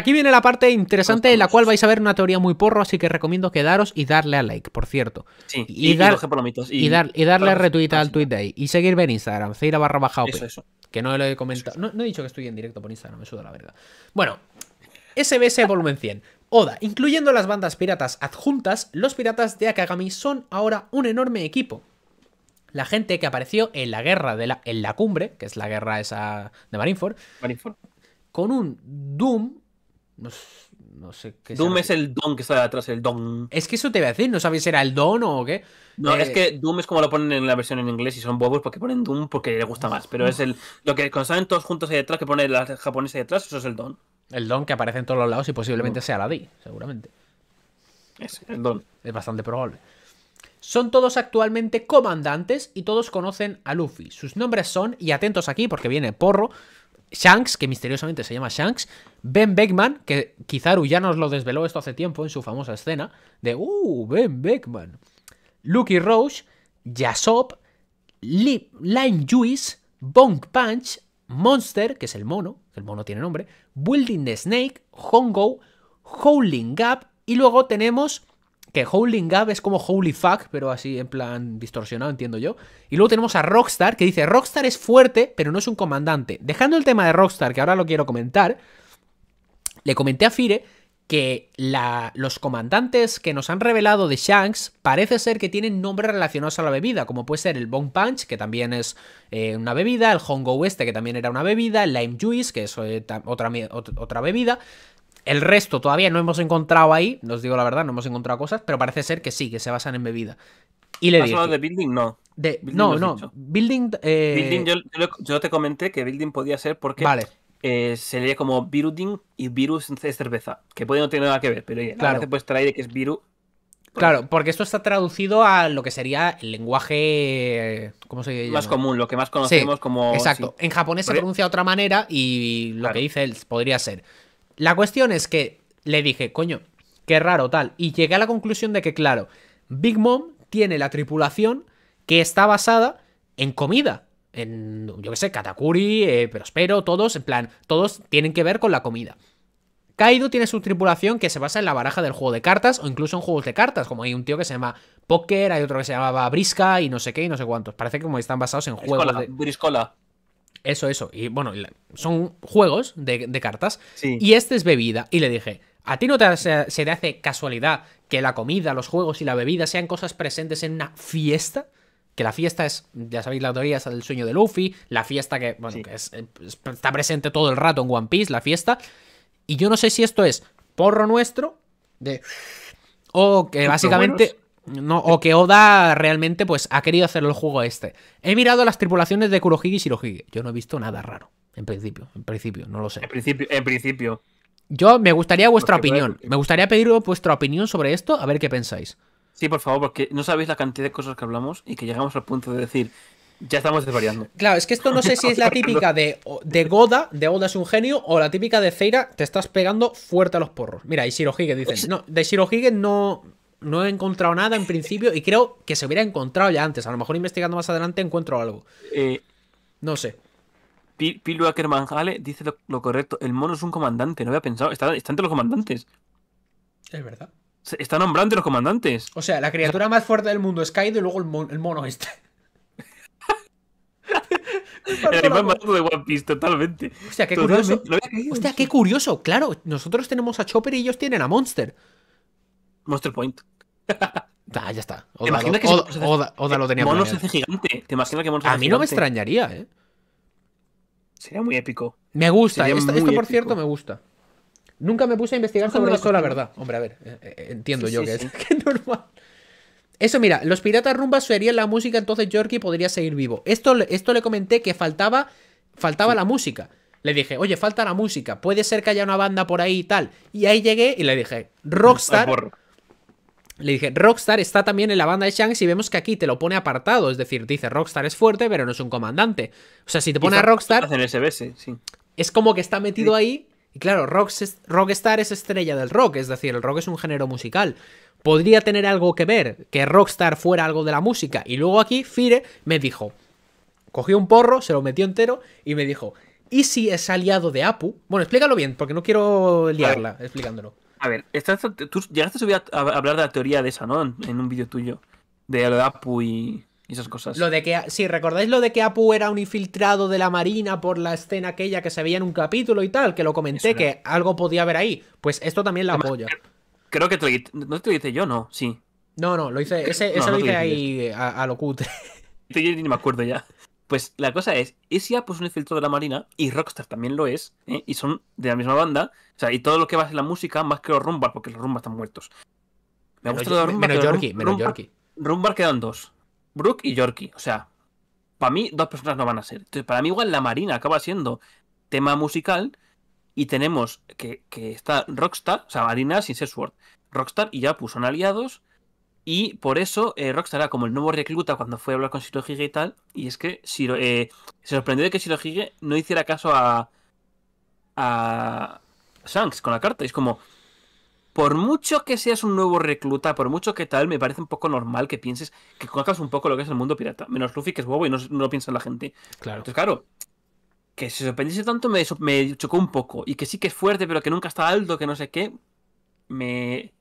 aquí viene la parte interesante en la cual vais a ver una teoría muy porro, así que recomiendo quedaros y darle a like, por cierto. y, y, dar, y, darle retweet al tweet de ahí. Y seguirme en Instagram, Ceira barra baja Que no lo he comentado. No, he dicho que estoy en directo por Instagram, me suda la verdad. Bueno, SBS volumen 100. Oda, incluyendo las bandas piratas adjuntas, los piratas de Akagami son ahora un enorme equipo. La gente que apareció en la guerra de la, en la cumbre, que es la guerra esa de Marineford, Marineford. con un Doom no, sé qué Doom es el don que está detrás el don. Es que eso te iba a decir, no sabéis si era el don o qué. No, es eh, que Doom es como lo ponen en la versión en inglés y son bobos porque ponen Doom porque le gusta más. Pero es el lo que cuando todos juntos ahí detrás, que pone la japonesa ahí detrás, eso es el don. El don que aparece en todos los lados y posiblemente sea la D, seguramente. Es el don. Es bastante probable. Son todos actualmente comandantes y todos conocen a Luffy. Sus nombres son, y atentos aquí porque viene porro, Shanks, que misteriosamente se llama Shanks, Ben Beckman, que quizá ya nos lo desveló esto hace tiempo en su famosa escena de ¡Uh, Ben Beckman! Lucky Rose, Jasop, Lime Juice, Bonk Punch, Monster, que es el mono, el mono tiene nombre, Building the Snake, Hongo, Howling Gap, y luego tenemos que Howling Gab es como Holy Fuck, pero así en plan distorsionado, entiendo yo. Y luego tenemos a Rockstar, que dice, Rockstar es fuerte, pero no es un comandante. Dejando el tema de Rockstar, que ahora lo quiero comentar, le comenté a Fire que los comandantes que nos han revelado de Shanks parece ser que tienen nombres relacionados a la bebida, como puede ser el Bone Punch, que también es eh, una bebida, el Hongo Oeste que también era una bebida, el Lime Juice, que es eh, otra, otra bebida, el resto todavía no hemos encontrado ahí, os digo la verdad, no hemos encontrado cosas, pero parece ser que sí, que se basan en bebida. Y le de building? No. no, no. Building. Eh, building yo, te comenté que building podía ser porque vale. Eh, se lee como Viruding y virus es cerveza. Que puede no tener nada que ver, pero claro. de que es viru. Claro, porque esto está traducido a lo que sería el lenguaje. ¿Cómo se llama? Más común, lo que más conocemos como. Exacto. En japonés se pronuncia de otra manera y lo que dice él podría ser la cuestión es que le dije, coño, qué raro tal. Y llegué a la conclusión de que, claro, Big Mom tiene la tripulación que está basada en comida. En, yo qué sé, Katakuri, eh, Prospero, todos, en plan, todos tienen que ver con la comida. Kaido tiene su tripulación que se basa en la baraja del juego de cartas o incluso en juegos de cartas, como hay un tío que se llama Poker, hay otro que se llamaba Brisca y no sé qué y no sé cuántos. Parece que como están basados en juegos briscola, de... Briscola. Eso, eso. Y bueno, son juegos de, cartas. Y este es bebida. Y le dije, ¿a ti no te, se, te hace casualidad que la comida, los juegos y la bebida sean cosas presentes en una fiesta? que la fiesta es, ya sabéis la teoría, es el sueño de Luffy, la fiesta que, está presente todo el rato en One Piece, la fiesta. Y yo no sé si esto es porro nuestro, de... O que básicamente no, o que Oda realmente pues ha querido hacer el juego este. He mirado las tripulaciones de Kurohige y Shirohige. Yo no he visto nada raro. En principio, en principio, no lo sé. En principio, en principio. Yo me gustaría vuestra opinión. Me gustaría pedir vuestra opinión sobre esto, a ver qué pensáis. Sí, por favor, porque no sabéis la cantidad de cosas que hablamos y que llegamos al punto de decir, ya estamos desvariando. Claro, es que esto no sé si es la típica de, de Goda, de Oda es un genio, o la típica de Zeira, te estás pegando fuerte a los porros. Mira, y Shirohige dice, no, de Shirohige no, no he encontrado nada en principio y creo que se hubiera encontrado ya antes. A lo mejor investigando más adelante encuentro algo. Eh, no sé. Pilu Ackerman Hale dice lo, correcto. El mono es un comandante, no había pensado. Está, entre los comandantes. Es verdad. está nombrando entre los comandantes. O sea, la criatura más fuerte del mundo es Kaido y luego el, mono este. el animal de One Piece, totalmente. O qué curioso. Hostia, qué curioso. Claro, nosotros tenemos a Chopper y ellos tienen a Monster. Monster Point ah, ya está. Oda, lo tenía A mí no me extrañaría, ¿eh? Sería muy épico. Me gusta. esto, por cierto, me gusta. Nunca me puse a investigar sobre esto, la verdad. Hombre, a ver, eh, eh, entiendo yo que, Es, normal. Eso, mira, los piratas rumbas serían la música, entonces Yorkie podría seguir vivo. Esto, esto le comenté que faltaba, faltaba la música. Le dije, oye, falta la música, puede ser que haya una banda por ahí y tal. Y ahí llegué y le dije, Rockstar, le dije, Rockstar está también en la banda de Shanks y vemos que aquí te lo pone apartado. Es decir, dice Rockstar es fuerte, pero no es un comandante. O sea, si te pone a Rockstar. Es como que está metido ahí. Y claro, Rockstar es estrella del rock. Es decir, el rock es un género musical. Podría tener algo que ver que Rockstar fuera algo de la música. Y luego aquí, Fire me dijo: cogió un porro, se lo metió entero y me dijo: ¿Y si es aliado de Apu? Bueno, explícalo bien, porque no quiero liarla explicándolo. A ver, ya tú llegaste a, subir a, hablar de la teoría de esa, ¿no? En, un vídeo tuyo. De lo de Apu y, esas cosas. Lo de que, sí, ¿recordáis lo de que Apu era un infiltrado de la Marina por la escena aquella que se veía en un capítulo y tal? Que lo comenté, que algo podía haber ahí. Pues esto también la apoya. Creo que no te lo hice yo, ¿no? Sí. No, no, lo hice. eso lo hice ahí a, a lo cutre. Yo ni me acuerdo ya. Pues la cosa es, ese pues es un filtro de la Marina y Rockstar también lo es, ¿eh? y son de la misma banda, o sea, y todo lo que va a ser la música, más que los rumbas, porque los rumbas están muertos. Me gusta los rumbas. Menos Yorkie, menos Rumbar quedan dos, Brooke y Yorky, o sea, para mí dos personas no van a ser. Entonces, para mí igual la Marina acaba siendo tema musical y tenemos que, que está Rockstar, o sea, Marina sin ser Sword. Rockstar y Yapu son aliados y por eso eh, Rockstar era como el nuevo recluta cuando fue a hablar con Shirohige y tal. Y es que Shiro, eh, se sorprendió de que Shirohige no hiciera caso a. a. Shanks con la carta. Y es como. Por mucho que seas un nuevo recluta, por mucho que tal, me parece un poco normal que pienses que conozcas un poco lo que es el mundo pirata. Menos Luffy, que es huevo y no, lo piensa la gente. Claro. Entonces, claro, que se sorprendiese tanto me chocó un poco. Y que sí que es fuerte, pero que nunca está alto, que no sé qué. Me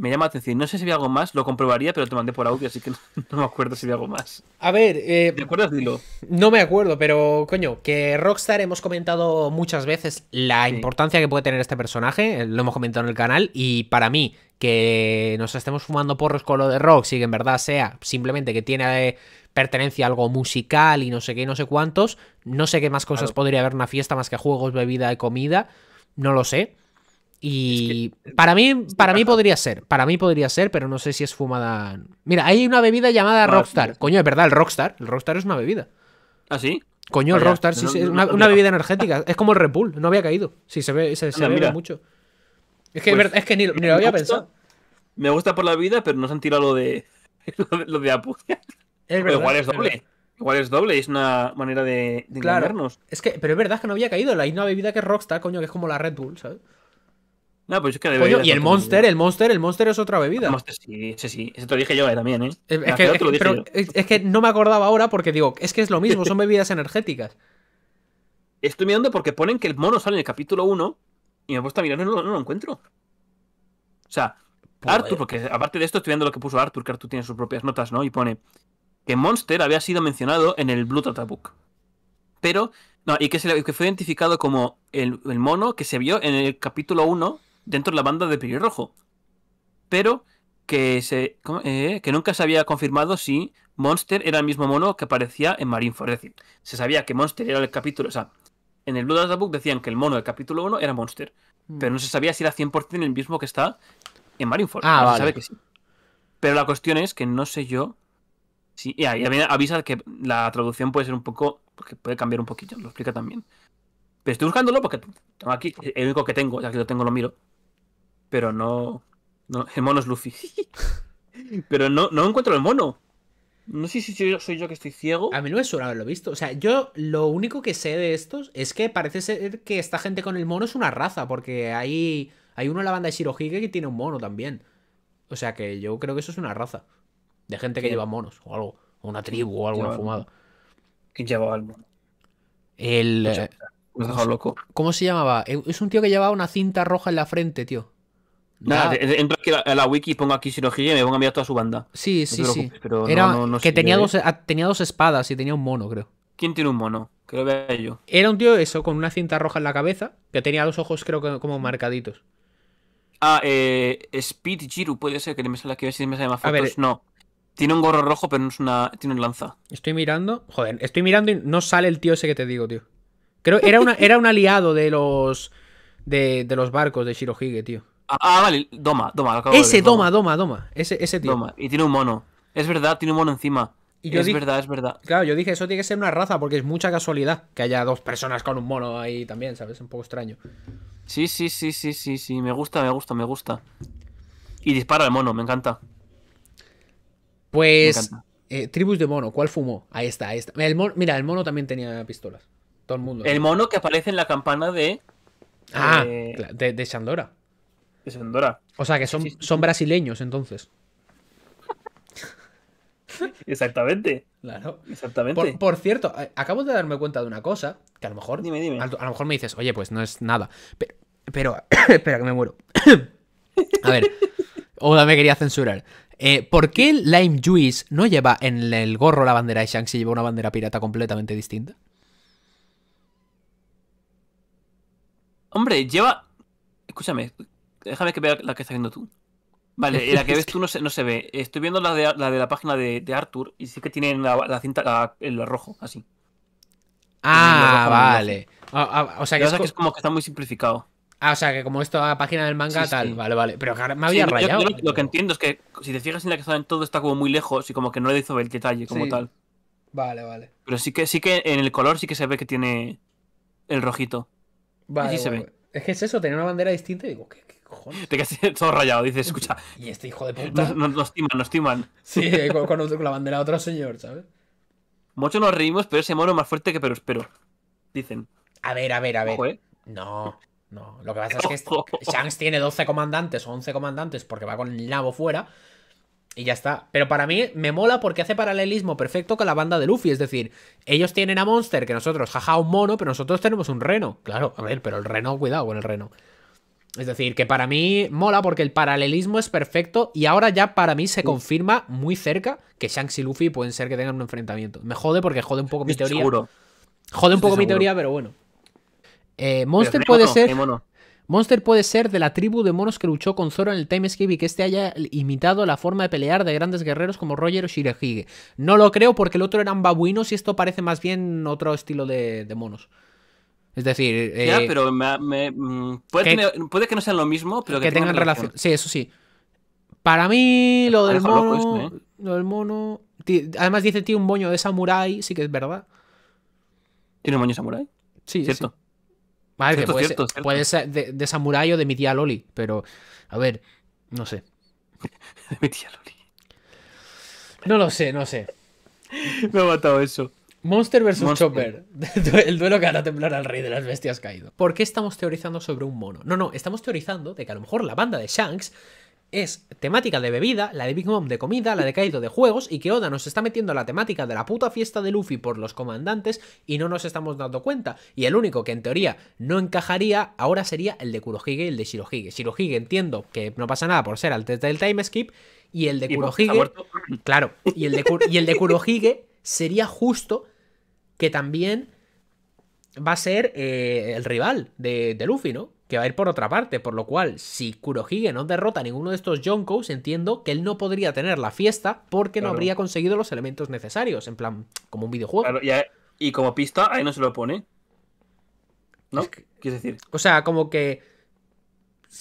me llama la atención. No sé si había algo más, lo comprobaría, pero te mandé por audio, así que no, me acuerdo si había algo más. A ver, eh, ¿te acuerdas? lo...? No me acuerdo, pero coño, que Rockstar hemos comentado muchas veces la importancia que puede tener este personaje, eh, lo hemos comentado en el canal, y para mí, que nos estemos fumando porros con lo de Rock, si que en verdad sea simplemente que tiene eh, pertenencia a algo musical y no sé qué, no sé cuántos, no sé qué más cosas podría haber en una fiesta más que juegos, bebida y comida, no lo sé. Y para mí, para mí podría ser, para mí podría ser, pero no sé si es fumada. Mira, hay una bebida llamada Rockstar. Coño, es verdad, el Rockstar. El Rockstar es una bebida. ¿Ah, sí? Coño, el Rockstar sí, es una, bebida energética. Es como el Red Bull, no había caído. Sí, se ve, se, ah, mucho. Pues es que, ni, lo había pensado. Me gusta por la vida, pero no se han tirado lo de. Lo de, Apu. igual es doble. igual es doble, es una manera de, de Es que, pero es verdad que no había caído. Hay una bebida que es Rockstar, coño, que es como la Red Bull, ¿sabes? Pues y el Monster, el Monster, el Monster es otra bebida. sí, sí, sí. Eso te lo dije yo eh, también, ¿eh? Es, que, no me acordaba ahora porque digo, es que es lo mismo, son bebidas energéticas. Estoy mirando porque ponen que el mono sale en el capítulo 1 y me he puesto a mirar, y no, lo encuentro. O sea, Arthur, porque aparte de esto estoy viendo lo que puso Arthur, que Arthur tiene sus propias notas, ¿no? Y pone que Monster había sido mencionado en el Blue Data Book. Pero, no, y que, que fue identificado como el, el mono que se vio en el capítulo 1 dentro de la banda de Rojo Pero que, se, eh, que nunca se había confirmado si Monster era el mismo mono que aparecía en Marineford. Es decir, se sabía que Monster era el capítulo. O sea, en el Blue of Book decían que el mono del capítulo 1 era Monster. Mm. Pero no se sabía si era 100% el mismo que está en Marineford. Ah, vale. que sí. Pero la cuestión es que no sé yo Sí, y ahí avisa que la traducción puede ser un poco. Porque puede cambiar un poquito. lo explica también. Pero estoy buscándolo porque tengo aquí, el único que tengo, ya que lo tengo lo miro pero no. no el mono es Luffy. pero no, encuentro el mono. No sé si soy yo, que estoy ciego. A mí no me suena haberlo visto. O sea, yo lo único que sé de estos es que parece ser que esta gente con el mono es una raza, porque hay, hay uno en la banda de Shirohige que tiene un mono también. O sea que yo creo que eso es una raza. De gente que lleva monos o algo. O una tribu o alguna fumada. ¿Quién llevaba el mono? El... Eh, loco. ¿Cómo se llamaba? Eh, es un tío que llevaba una cinta roja en la frente, tío. Nada, entro aquí a la, wiki y pongo aquí Shirohige y me pongo a mirar toda su banda. Sí, sí, sí. Pero Era que tenía dos, ah, tenía dos espadas y tenía un mono, creo. ¿Quién tiene un mono? Que era yo. Era un tío eso, con una cinta roja en la cabeza, que tenía los ojos, creo que como marcaditos. Ah, eh, Speed Jiru, puede ser que me sale aquí, a ver si me sale más fotos. Eh, no. Tiene un gorro rojo, pero no es una. Tiene un lanza. Estoy mirando. Joder, estoy mirando y no sale el tío ese que te digo, tío. Creo era era un aliado de los. De, de los barcos de Shirohige, tío. Ah, ah, vale, Doma, Doma. Lo ese, Doma, Doma, Doma. Ese, tío. Y tiene un mono. Es verdad, tiene un mono encima. es verdad, es verdad. Claro, yo dije, eso tiene que ser una raza, porque es mucha casualidad que haya dos personas con un mono ahí también, ¿sabes? Un poco extraño. Sí, sí, sí, sí, sí, sí. Me gusta, me gusta, me gusta. Y dispara el mono, me encanta. Pues. Eh, tribus de mono, ¿cuál fumó? Ahí está, ahí está. mira, el mono también tenía pistolas. Todo el mundo. El mono que aparece en la campana de. Ah, eh, de, de Shandora. Es endora. O sea, que son, son brasileños entonces. Exactamente. Claro. Exactamente. Por, cierto, eh, acabo de darme cuenta de una cosa, que a lo mejor. Dime, dime. A, lo mejor me dices, oye, pues no es nada. Pero. espera, que me muero. a ver. Oda me quería censurar. Eh, ¿Por qué Lime Juice no lleva en el gorro la bandera de Shanks y lleva una bandera pirata completamente distinta? Hombre, lleva. Escúchame, Déjame que vea la que estás viendo tú. Vale, la que ves tú no se, ve. Estoy viendo la de la, de la página de, Arthur y sí que tiene la, cinta, en lo rojo, así. Ah, vale. Ah, ah, o, sea que es, como que está muy simplificado. Ah, o sea, que como esta página del manga, tal, vale, vale. Pero me había rayado. lo, que entiendo es que si te fijas en la que está en todo, está como muy lejos y como que no le hizo ver el detalle como tal. Vale, vale. Pero sí que, sí que en el color sí que se ve que tiene el rojito. Vale. sí se ve. Es que es eso, tener una bandera distinta y digo, ¿qué, que... qué te quedas todo rayado, dices, escucha. Y este hijo de eh, puta. Nos, timan, nos timan. Sí, eh, con, la bandera de otro señor, ¿sabes? Mucho nos reímos, pero ese mono es más fuerte que pero espero. Dicen. A ver, a ver, a ver. Eh. No, no. Lo que pasa es que este Shanks tiene 12 comandantes o 11 comandantes porque va con el nabo fuera. Y ya está. Pero para mí me mola porque hace paralelismo perfecto con la banda de Luffy. Es decir, ellos tienen a Monster, que nosotros, jaja, un mono, pero nosotros tenemos un reno. Claro, a ver, pero el reno, cuidado con el reno. Es decir, que para mí mola porque el paralelismo es perfecto y ahora ya para mí se confirma muy cerca que Shanks y Luffy pueden ser que tengan un enfrentamiento. Me jode porque jode un poco mi teoría. Jode un poco mi teoría, pero bueno. Eh, Monster puede ser... de la tribu de monos que luchó con Zoro en el Time y que este haya imitado la forma de pelear de grandes guerreros como Roger o Shirehige. No lo creo porque el otro eran babuinos y esto parece más bien otro estilo de, de monos. Es decir. puede, que, no sean lo mismo, pero que, tengan, relación. Sí, eso sí. Para mí, ¿eh? lo del mono. Lo del mono. además, dice tiene un moño de samurai sí que es verdad. ¿Tiene un moño de samurái? Sí, cierto. Vale, puede, ser, de, samurai o de mi tía Loli, pero. A ver, no sé. de mi tía Loli. No lo sé, no sé. Me ha matado eso. Monster vs. Chopper. El duelo que hará temblar al rey de las bestias caído. ¿Por qué estamos teorizando sobre un mono? No, no, estamos teorizando de que a lo mejor la banda de Shanks es temática de bebida, la de Big Mom de comida, la de Kaido de juegos, y que Oda nos está metiendo la temática de la puta fiesta de Luffy por los comandantes y no nos estamos dando cuenta. Y el único que en teoría no encajaría ahora sería el de Kurohige y el de Shirohige. Shirohige entiendo que no pasa nada por ser test del time skip, y el de Kurohige... claro, y el de Kurohige sería justo que también va a ser eh, el rival de, Luffy, ¿no? Que va a ir por otra parte, por lo cual, si Kurohige no derrota a ninguno de estos Junkos, entiendo que él no podría tener la fiesta porque no habría conseguido los elementos necesarios, en plan, como un videojuego. y, como pista, ahí no se lo pone. ¿No? decir. O sea, como que.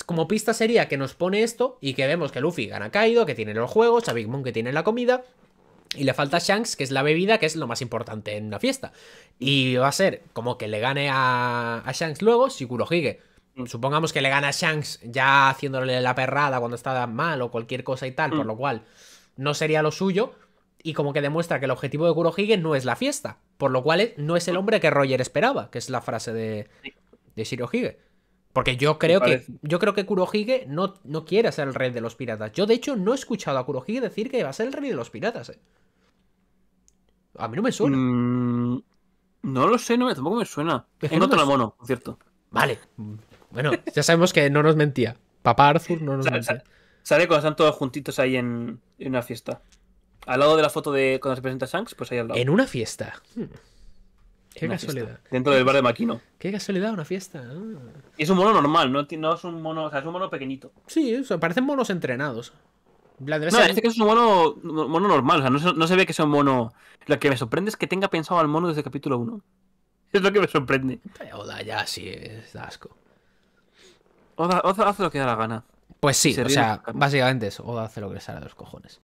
Como pista sería que nos pone esto y que vemos que Luffy gana Kaido, que tiene los juegos, a Big Mom que tiene la comida, y le falta Shanks, que es la bebida, que es lo más importante en una fiesta. Y va a ser como que le gane a, Shanks luego si Kurohige. Mm. Supongamos que le gana a Shanks ya haciéndole la perrada cuando está mal o cualquier cosa y tal, por mm. lo cual no sería lo suyo. Y como que demuestra que el objetivo de Kurohige no es la fiesta, por lo cual no es el hombre que Roger esperaba, que es la frase de, de Shirohige. Porque yo creo que yo creo que Kurohige no, no quiere ser el rey de los piratas. Yo, de hecho, no he escuchado a Kurohige decir que va a ser el rey de los piratas. Eh. A mí no me suena. Mm, no lo sé, no tampoco me suena. en otro mono, por cierto. Vale. Bueno, ya sabemos que no nos mentía. Papá Arthur no nos mentía. Sale cuando están todos juntitos ahí en, una fiesta. Al lado de la foto de cuando se presenta Shanks, pues ahí al lado. En una fiesta. Hmm. Qué casualidad. Dentro del bar de Maquino. Qué casualidad, una fiesta. Ah. Y es un mono normal, no, es un mono, es un mono pequeñito. Sí, eso parecen monos entrenados. no, que es un mono, mono normal, o sea, no se, ve que sea un mono. Lo que me sorprende es que tenga pensado al mono desde capítulo 1. Es lo que me sorprende. Eh, Oda ya sí es asco. Oda, hace lo que da la gana. Pues sí, o sea, básicamente eso. Oda hace lo que le sale a los cojones.